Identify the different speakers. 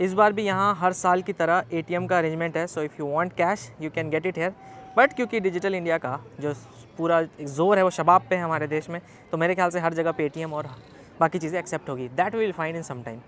Speaker 1: इस बार भी यहाँ हर साल की तरह ए का अरेंजमेंट है so if you want cash you can get it here but क्योंकि डिजिटल इंडिया का जो पूरा जोर है वो शबाब पे है हमारे देश में तो मेरे ख्याल से हर जगह पे और बाकी चीज़ें एक्सेप्ट होगी that will find in some time